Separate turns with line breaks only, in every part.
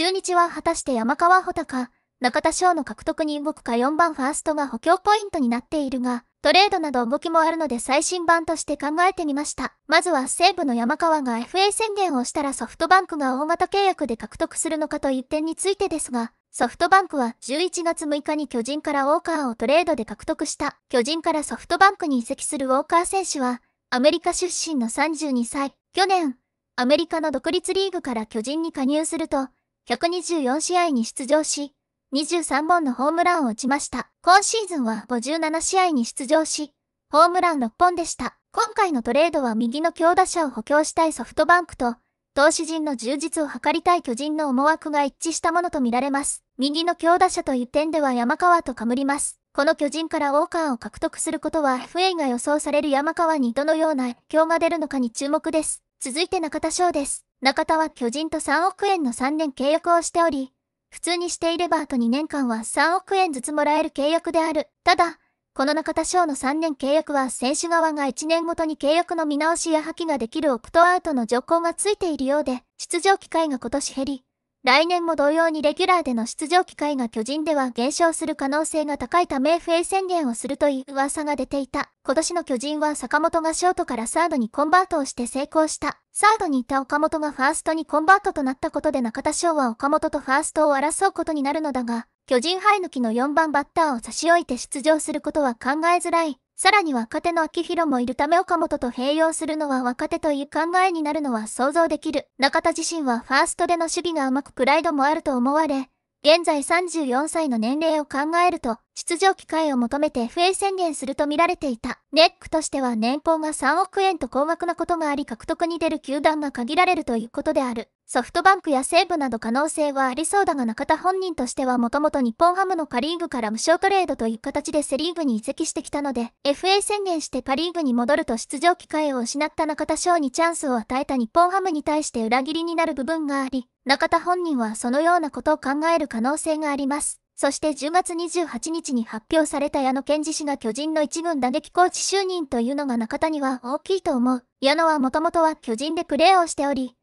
中日は果たして山川穂高、中田翔の獲得に動くか4番ファーストが補強ポイントになっているが、トレードなど動きもあるので最新版として考えてみました。まずは西武の山川が FA 宣言をしたらソフトバンクが大型契約で獲得するのかという点についてですが、ソフトバンクは11月6日に巨人からウォーカーをトレードで獲得した。巨人からソフトバンクに移籍するウォーカー選手は、アメリカ出身の32歳。去年、アメリカの独立リーグから巨人に加入すると、124試合に出場し、23本のホームランを打ちました。今シーズンは57試合に出場し、ホームラン6本でした。今回のトレードは右の強打者を補強したいソフトバンクと、投資陣の充実を図りたい巨人の思惑が一致したものとみられます。右の強打者という点では山川とかります。この巨人からウォーカーを獲得することは FA が予想される山川にどのような影響が出るのかに注目です。続いて中田翔です。中田は巨人と3億円の3年契約をしており、普通にしていればあと2年間は3億円ずつもらえる契約である。ただ、この中田翔の3年契約は選手側が1年ごとに契約の見直しや破棄ができるオプトアウトの条項がついているようで、出場機会が今年減り、来年も同様にレギュラーでの出場機会が巨人では減少する可能性が高いため FA 宣言をするという噂が出ていた。今年の巨人は坂本がショートからサードにコンバートをして成功した。サードにいた岡本がファーストにコンバートとなったことで中田翔は岡本とファーストを争うことになるのだが、巨人生え抜きの4番バッターを差し置いて出場することは考えづらい。さらに若手の秋広もいるため岡本と併用するのは若手という考えになるのは想像できる。中田自身はファーストでの守備が甘くプライドもあると思われ、現在34歳の年齢を考えると、出場機会を求めて FA 宣言すると見られていた。ネックとしては年俸が3億円と高額なことがあり獲得に出る球団が限られるということである。ソフトバンクや西武など可能性はありそうだが中田本人としてはもともと日本ハムのパリーグから無償トレードという形でセリーグに移籍してきたので、FA 宣言してパリーグに戻ると出場機会を失った中田翔にチャンスを与えた日本ハムに対して裏切りになる部分があり、中田本人はそのようなことを考える可能性があります。そして10月28日に発表された矢野健二氏が巨人の一軍打撃コーチ就任というのが中田には大きいと思う。矢野はもともとは巨人でプレーをしており、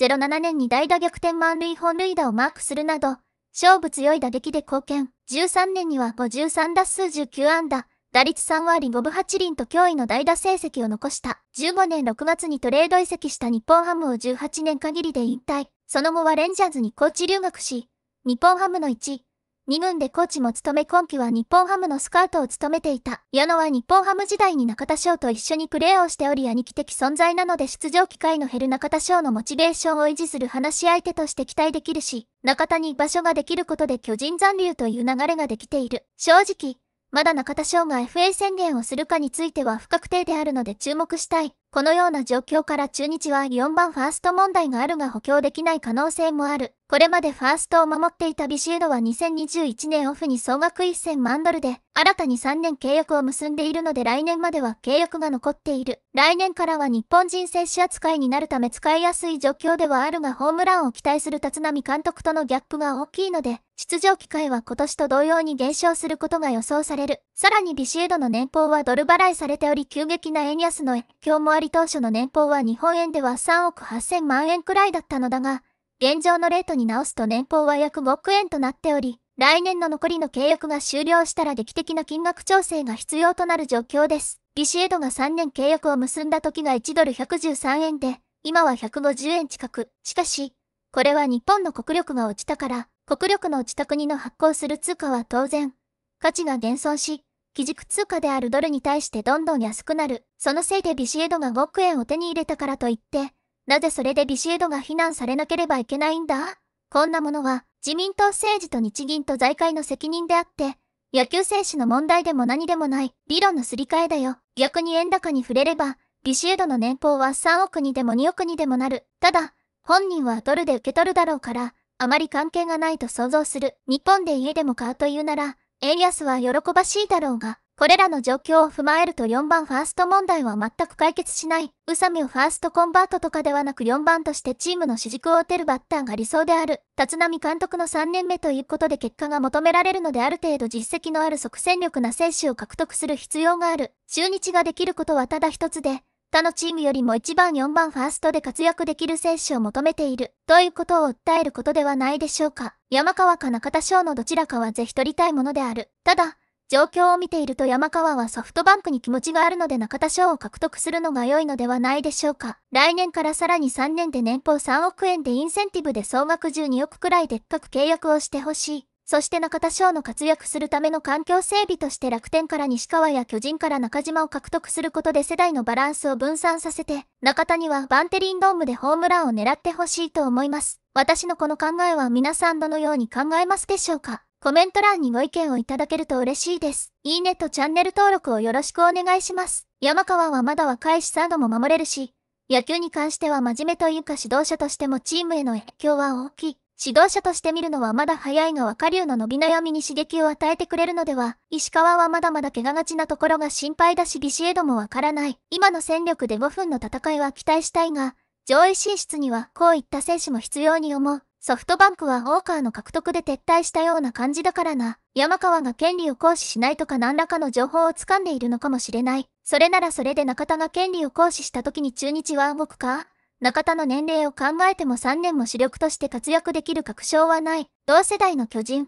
07年に代打逆転満塁本塁打をマークするなど、勝負強い打撃で貢献。13年には53打数19安打、打率3割5分8厘と驚異の代打成績を残した。15年6月にトレード移籍した日本ハムを18年限りで引退。その後はレンジャーズにコーチ留学し、日本ハムの1、2軍でコーチも務め今季は日本ハムのスカウトを務めていた。矢野は日本ハム時代に中田翔と一緒にプレーをしており兄貴的存在なので出場機会の減る中田翔のモチベーションを維持する話し相手として期待できるし、中田に場所ができることで巨人残留という流れができている。正直、まだ中田翔が FA 宣言をするかについては不確定であるので注目したい。このような状況から中日は4番ファースト問題があるが補強できない可能性もある。これまでファーストを守っていたビシエドは2021年オフに総額1000万ドルで、新たに3年契約を結んでいるので来年までは契約が残っている。来年からは日本人選手扱いになるため使いやすい状況ではあるがホームランを期待する立浪監督とのギャップが大きいので、出場機会は今年と同様に減少することが予想される。さらにビシエドの年俸はドル払いされており急激な円安の影響もあり当初の年俸は日本円では3億8000万円くらいだったのだが、現状のレートに直すと年俸は約5億円となっており、来年の残りの契約が終了したら劇的な金額調整が必要となる状況です。ビシエドが3年契約を結んだ時が1ドル113円で、今は150円近く。しかし、これは日本の国力が落ちたから、国力の落ちた国の発行する通貨は当然、価値が減損し、基軸通貨であるドルに対してどんどん安くなる。そのせいでビシエドが5億円を手に入れたからといって、なぜそれでビシエドが非難されなければいけないんだこんなものは、自民党政治と日銀と財界の責任であって、野球選手の問題でも何でもない、理論のすり替えだよ。逆に円高に触れれば、ビシエドの年俸は3億にでも2億にでもなる。ただ、本人はドルで受け取るだろうから、あまり関係がないと想像する。日本で家でも買うというなら、エリアスは喜ばしいだろうが、これらの状況を踏まえると4番ファースト問題は全く解決しない。宇佐美をファーストコンバートとかではなく4番としてチームの主軸を打てるバッターが理想である。立浪監督の3年目ということで結果が求められるのである程度実績のある即戦力な選手を獲得する必要がある。中日ができることはただ一つで、他のチームよりも1番4番ファーストで活躍できる選手を求めている、ということを訴えることではないでしょうか。山川か中田翔のどちらかはぜひ取りたいものである。ただ、状況を見ていると山川はソフトバンクに気持ちがあるので中田翔を獲得するのが良いのではないでしょうか。来年からさらに3年で年俸3億円でインセンティブで総額12億くらいでっかく契約をしてほしい。そして中田翔の活躍するための環境整備として楽天から西川や巨人から中島を獲得することで世代のバランスを分散させて、中田にはバンテリンドームでホームランを狙ってほしいと思います。私のこの考えは皆さんどのように考えますでしょうかコメント欄にご意見をいただけると嬉しいです。いいねとチャンネル登録をよろしくお願いします。山川はまだ若いしサードも守れるし、野球に関しては真面目というか指導者としてもチームへの影響は大きい。指導者として見るのはまだ早いが若竜の伸び悩みに刺激を与えてくれるのでは、石川はまだまだ怪我がちなところが心配だしビシエドもわからない。今の戦力で5分の戦いは期待したいが、上位進出にはこういった選手も必要に思う。ソフトバンクはオーカーの獲得で撤退したような感じだからな。山川が権利を行使しないとか何らかの情報を掴んでいるのかもしれない。それならそれで中田が権利を行使した時に中日は動くか中田の年齢を考えても3年も主力として活躍できる確証はない、同世代の巨人、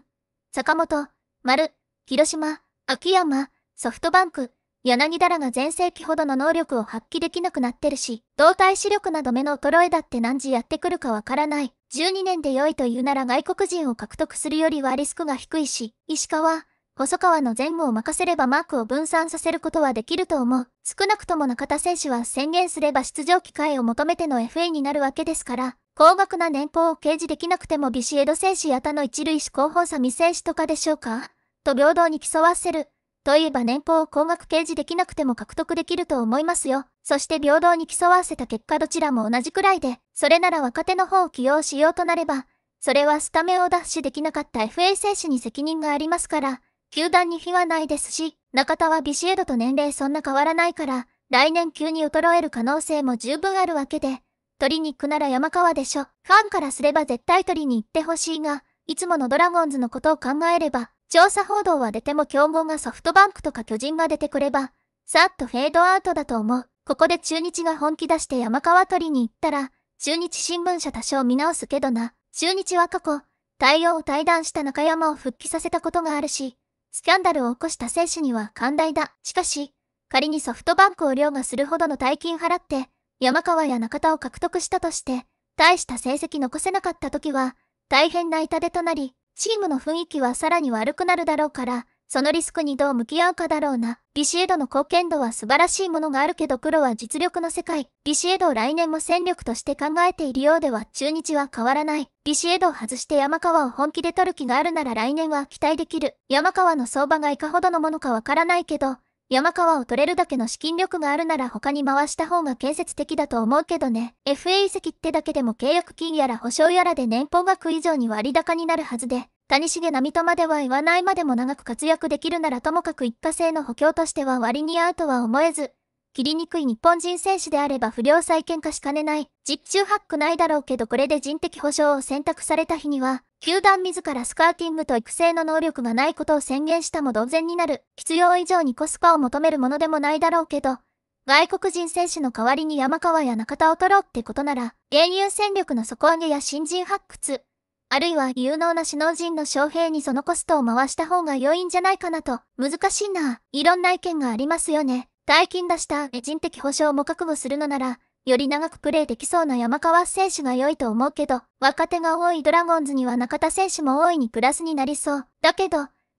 坂本、丸、広島、秋山、ソフトバンク、柳田らが全盛期ほどの能力を発揮できなくなってるし、動体視力など目の衰えだって何時やってくるかわからない。12年で良いというなら外国人を獲得するよりはリスクが低いし、石川、細川の前後を任せればマークを分散させることはできると思う。少なくとも中田選手は宣言すれば出場機会を求めての FA になるわけですから、高額な年俸を掲示できなくてもビシエド選手や他の一塁手候補者未選手とかでしょうかと平等に競わせる。といえば年俸を高額掲示できなくても獲得できると思いますよ。そして平等に競わせた結果どちらも同じくらいで、それなら若手の方を起用しようとなれば、それはスタメンを奪取できなかった FA 選手に責任がありますから、球団に非はないですし、中田はビシエドと年齢そんな変わらないから、来年急に衰える可能性も十分あるわけで、取りに行くなら山川でしょ。ファンからすれば絶対取りに行ってほしいが、いつものドラゴンズのことを考えれば、調査報道は出ても競合がソフトバンクとか巨人が出てくれば、さっとフェードアウトだと思う。ここで中日が本気出して山川取りに行ったら、中日新聞社多少見直すけどな。中日は過去、対応を対談した中山を復帰させたことがあるし、スキャンダルを起こした選手には寛大だ。しかし、仮にソフトバンクを凌駕するほどの大金払って、山川や中田を獲得したとして、大した成績残せなかった時は、大変な痛手となり、チームの雰囲気はさらに悪くなるだろうから、そのリスクにどう向き合うかだろうな。ビシエドの貢献度は素晴らしいものがあるけど黒は実力の世界。ビシエドを来年も戦力として考えているようでは中日は変わらない。ビシエドを外して山川を本気で取る気があるなら来年は期待できる。山川の相場がいかほどのものかわからないけど、山川を取れるだけの資金力があるなら他に回した方が建設的だと思うけどね。FA 移籍ってだけでも契約金やら保証やらで年俸額以上に割高になるはずで、谷重並とまでは言わないまでも長く活躍できるならともかく一過性の補強としては割に合うとは思えず、切りにくい日本人選手であれば不良再建化しかねない、実中ハックないだろうけどこれで人的保障を選択された日には、球団自らスカーティングと育成の能力がないことを宣言したも同然になる、必要以上にコスパを求めるものでもないだろうけど、外国人選手の代わりに山川や中田を取ろうってことなら、現有戦力の底上げや新人発掘、あるいは有能な首脳陣の将兵にそのコストを回した方が良いんじゃないかなと、難しいな。いろんな意見がありますよね。大金出した人的保障も覚悟するのなら、より長くプレーできそうな山川選手が良いと思うけど、若手が多いドラゴンズには中田選手も大いにプラスになりそう。だけど、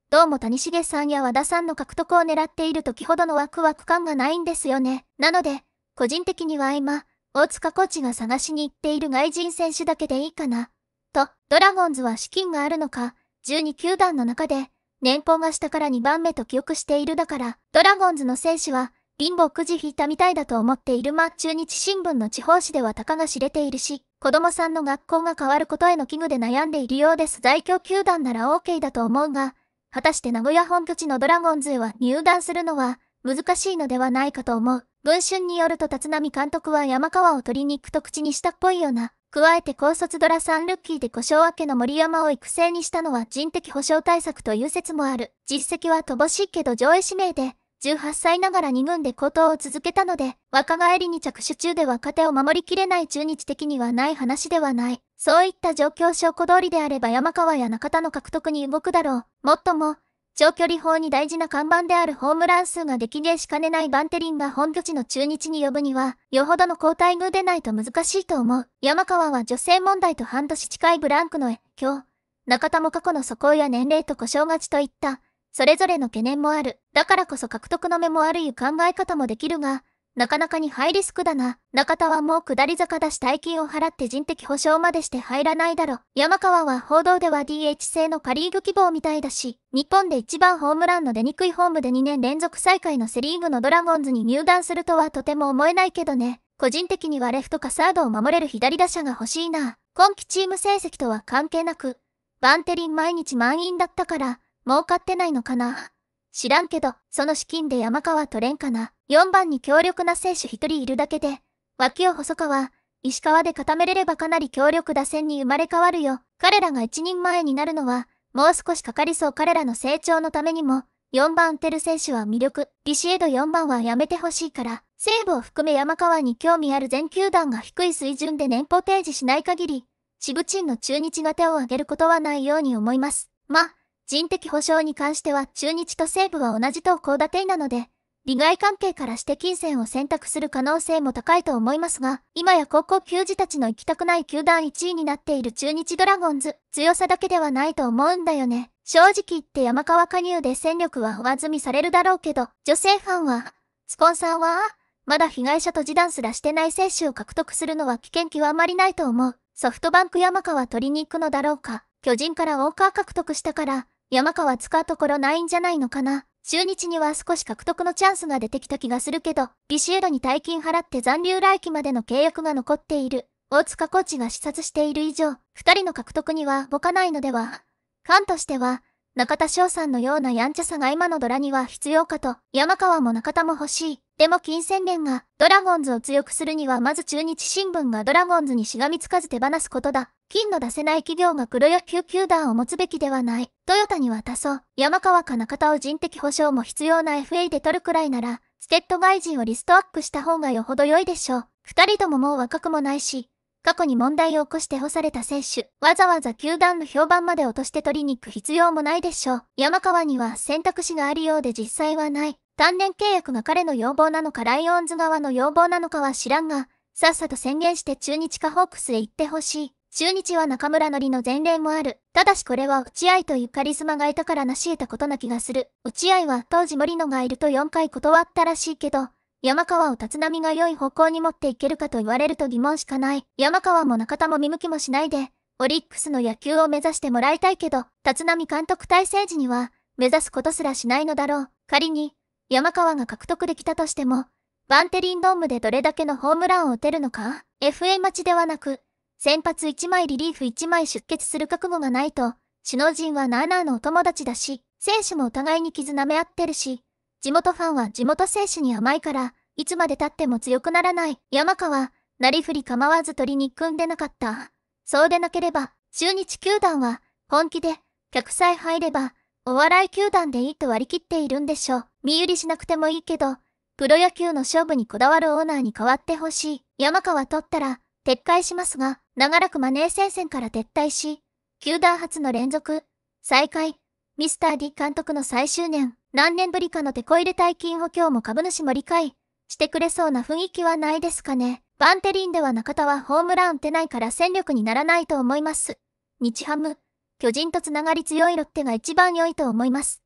どうも谷繁さんや和田さんの獲得を狙っている時ほどのワクワク感がないんですよね。なので、個人的には今、大塚コーチが探しに行っている外人選手だけでいいかな。と、ドラゴンズは資金があるのか、12球団の中で、年俸が下から2番目と記憶しているだから、ドラゴンズの選手は、貧乏くじ引いたみたいだと思っているま、中日新聞の地方紙ではたかが知れているし、子供さんの学校が変わることへの危惧で悩んでいるようです。在京球団なら OK だと思うが、果たして名古屋本拠地のドラゴンズへは入団するのは、難しいのではないかと思う。文春によると立浪監督は山川を取りに行くと口にしたっぽいよな。加えて高卒ドラ3ルッキーで故障明けの森山を育成にしたのは人的保障対策という説もある。実績は乏しいけど上位指名で、18歳ながら2軍で高騰を続けたので、若返りに着手中で若手を守りきれない中日的にはない話ではない。そういった状況証拠通りであれば山川や中田の獲得に動くだろう。もっとも、長距離砲に大事な看板であるホームラン数が激減しかねないバンテリンが本拠地の中日に呼ぶには、よほどの交代具でないと難しいと思う。山川は女性問題と半年近いブランクの影響。中田も過去の素行や年齢と故障勝ちといった、それぞれの懸念もある。だからこそ獲得の目もあるいう考え方もできるが、なかなかにハイリスクだな。中田はもう下り坂だし大金を払って人的保障までして入らないだろ。山川は報道では DH 制のカリーグ希望みたいだし、日本で一番ホームランの出にくいホームで2年連続最下位のセリーグのドラゴンズに入団するとはとても思えないけどね。個人的にはレフトかサードを守れる左打者が欲しいな。今季チーム成績とは関係なく、バンテリン毎日満員だったから、儲かってないのかな。知らんけど、その資金で山川取れんかな。4番に強力な選手一人いるだけで、脇を細川、石川で固めれればかなり強力打線に生まれ変わるよ。彼らが一人前になるのは、もう少しかかりそう彼らの成長のためにも、4番打てる選手は魅力。ビシエド4番はやめてほしいから、西武を含め山川に興味ある全球団が低い水準で年俸提示しない限り、支部チンの中日が手を挙げることはないように思います。ま、人的保障に関しては中日と西武は同じと高建てなので、利害関係からして金銭を選択する可能性も高いと思いますが、今や高校球児たちの行きたくない球団1位になっている中日ドラゴンズ、強さだけではないと思うんだよね。正直言って山川加入で戦力は上積みされるだろうけど、女性ファンは、スポンサーは、まだ被害者と示談すらしてない選手を獲得するのは危険極はあまりないと思う。ソフトバンク山川取りに行くのだろうか。巨人からウォーカー獲得したから、山川使うところないんじゃないのかな。中日には少し獲得のチャンスが出てきた気がするけど、ビシエドに大金払って残留来期までの契約が残っている。大塚コーチが視察している以上、二人の獲得には動かないのでは。ファンとしては、中田翔さんのようなやんちゃさが今のドラには必要かと、山川も中田も欲しい。でも金銭面が、ドラゴンズを強くするにはまず中日新聞がドラゴンズにしがみつかず手放すことだ。金の出せない企業が黒野球球団を持つべきではない。トヨタに渡そう。山川か中田を人的保障も必要な FA で取るくらいなら、ステッド外人をリストアップした方がよほど良いでしょう。二人とももう若くもないし、過去に問題を起こして干された選手、わざわざ球団の評判まで落として取りに行く必要もないでしょう。山川には選択肢があるようで実際はない。単年契約が彼の要望なのかライオンズ側の要望なのかは知らんが、さっさと宣言して中日かホークスへ行ってほしい。中日は中村のりの前例もある。ただしこれは落合というカリスマがいたから成し得たことな気がする。落合は当時森野がいると4回断ったらしいけど、山川を立浪が良い方向に持っていけるかと言われると疑問しかない。山川も中田も見向きもしないで、オリックスの野球を目指してもらいたいけど、立浪監督体制時には、目指すことすらしないのだろう。仮に、山川が獲得できたとしても、バンテリンドームでどれだけのホームランを打てるのか ?FA 待ちではなく、先発1枚リリーフ1枚出血する覚悟がないと、首脳陣はナーナーのお友達だし、選手もお互いに傷舐め合ってるし、地元ファンは地元選手に甘いから、いつまで経っても強くならない。山川、なりふり構わず取りに組んでなかった。そうでなければ、中日球団は、本気で、客さえ入れば、お笑い球団でいいと割り切っているんでしょう。身売りしなくてもいいけど、プロ野球の勝負にこだわるオーナーに代わってほしい。山川取ったら、撤回しますが、長らくマネー戦線から撤退し、球団初の連続、再開、ミスター D 監督の最終年、何年ぶりかのテコ入れ大金を今日も株主も理解してくれそうな雰囲気はないですかね。バンテリンでは中田はホームラン打てないから戦力にならないと思います。日ハム、巨人と繋がり強いロッテが一番良いと思います。